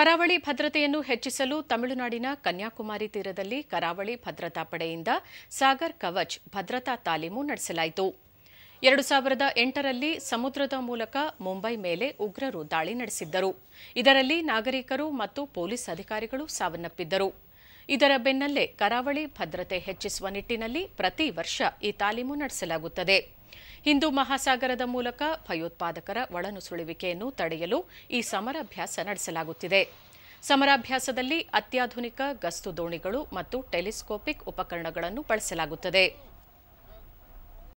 ಕರಾವಳಿ ಭದ್ರತೆಯನ್ನು ಹೆಚ್ಚಿಸಲು ತಮಿಳುನಾಡಿನ ಕನ್ಯಾಕುಮಾರಿ ತೀರದಲ್ಲಿ ಕರಾವಳಿ ಭದ್ರತಾ ಪಡೆಯಿಂದ ಸಾಗರ್ ಕವಚ್ ಭದ್ರತಾ ತಾಲೀಮು ನಡೆಸಲಾಯಿತು ಎರಡು ಸಾವಿರದ ಎಂಟರಲ್ಲಿ ಸಮುದ್ರದ ಮೂಲಕ ಮುಂಬೈ ಮೇಲೆ ಉಗ್ರರು ದಾಳಿ ನಡೆಸಿದ್ದರು ಇದರಲ್ಲಿ ನಾಗರಿಕರು ಮತ್ತು ಪೊಲೀಸ್ ಅಧಿಕಾರಿಗಳು ಸಾವನ್ನಪ್ಪಿದ್ದರು ಇದರ ಬೆನ್ನಲ್ಲೇ ಕರಾವಳಿ ಭದ್ರತೆ ಹೆಚ್ಚಿಸುವ ನಿಟ್ಟಿನಲ್ಲಿ ಪ್ರತಿ ವರ್ಷ ಈ ತಾಲೀಮು ನಡೆಸಲಾಗುತ್ತದೆ ಹಿಂದೂ ಮಹಾಸಾಗರದ ಮೂಲಕ ಭಯೋತ್ಪಾದಕರ ಒಳನುಸುಳುವಿಕೆಯನ್ನು ತಡೆಯಲು ಈ ಸಮರಾಭ್ಯಾಸ ನಡೆಸಲಾಗುತ್ತಿದೆ ಸಮರಾಭ್ಯಾಸದಲ್ಲಿ ಅತ್ಯಾಧುನಿಕ ಗಸ್ತು ದೋಣಿಗಳು ಮತ್ತು ಟೆಲಿಸ್ಕೋಪಿಕ್ ಉಪಕರಣಗಳನ್ನು ಬಳಸಲಾಗುತ್ತದೆ